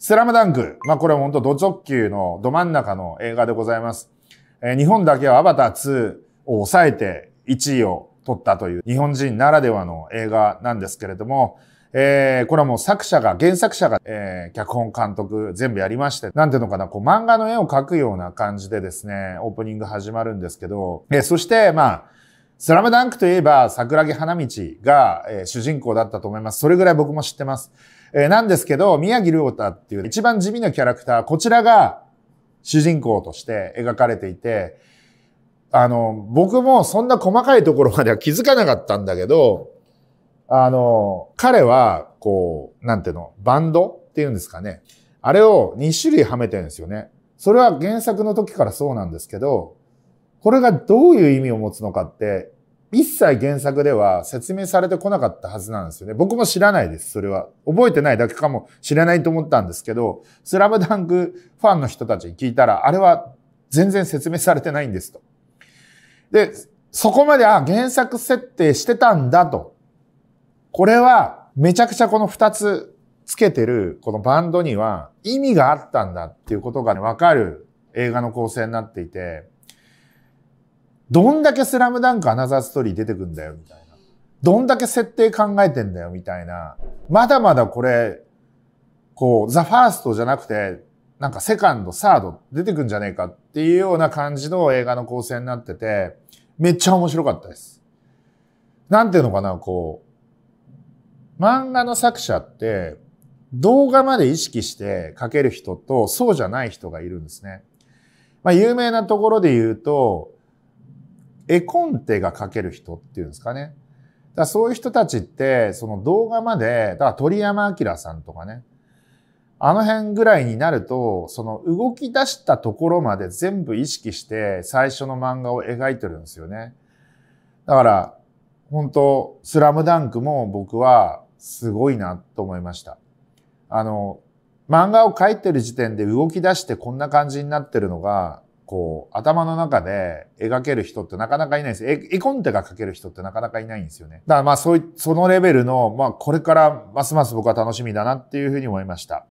スラムダンク。まあ、これは本当ド直球のど真ん中の映画でございます。えー、日本だけはアバター2を抑えて1位を取ったという日本人ならではの映画なんですけれども、えー、これはもう作者が、原作者が、えー、脚本監督全部やりまして、なんていうのかな、こう漫画の絵を描くような感じでですね、オープニング始まるんですけど、えー、そしてまあ、スラムダンクといえば桜木花道が、えー、主人公だったと思います。それぐらい僕も知ってます。えー、なんですけど、宮城亮太っていう一番地味なキャラクター、こちらが主人公として描かれていて、あの、僕もそんな細かいところまでは気づかなかったんだけど、あの、彼は、こう、なんていうの、バンドっていうんですかね。あれを2種類はめてるんですよね。それは原作の時からそうなんですけど、これがどういう意味を持つのかって、一切原作では説明されてこなかったはずなんですよね。僕も知らないです、それは。覚えてないだけかもしれないと思ったんですけど、スラムダンクファンの人たちに聞いたら、あれは全然説明されてないんですと。で、そこまで、あ、原作設定してたんだと。これは、めちゃくちゃこの二つつけてる、このバンドには意味があったんだっていうことがわかる映画の構成になっていて、どんだけスラムダンクアナザーストーリー出てくんだよ、みたいな。どんだけ設定考えてんだよ、みたいな。まだまだこれ、こう、ザ・ファーストじゃなくて、なんかセカンド、サード出てくんじゃねえかっていうような感じの映画の構成になってて、めっちゃ面白かったです。なんていうのかな、こう、漫画の作者って、動画まで意識して書ける人と、そうじゃない人がいるんですね。まあ、有名なところで言うと、絵コンテが描ける人っていうんですかね。だそういう人たちって、その動画まで、だから鳥山明さんとかね、あの辺ぐらいになると、その動き出したところまで全部意識して最初の漫画を描いてるんですよね。だから、本当スラムダンクも僕はすごいなと思いました。あの、漫画を描いてる時点で動き出してこんな感じになってるのが、こう、頭の中で描ける人ってなかなかいないです。絵コンテが描ける人ってなかなかいないんですよね。だからまあそうい、そのレベルの、まあこれからますます僕は楽しみだなっていうふうに思いました。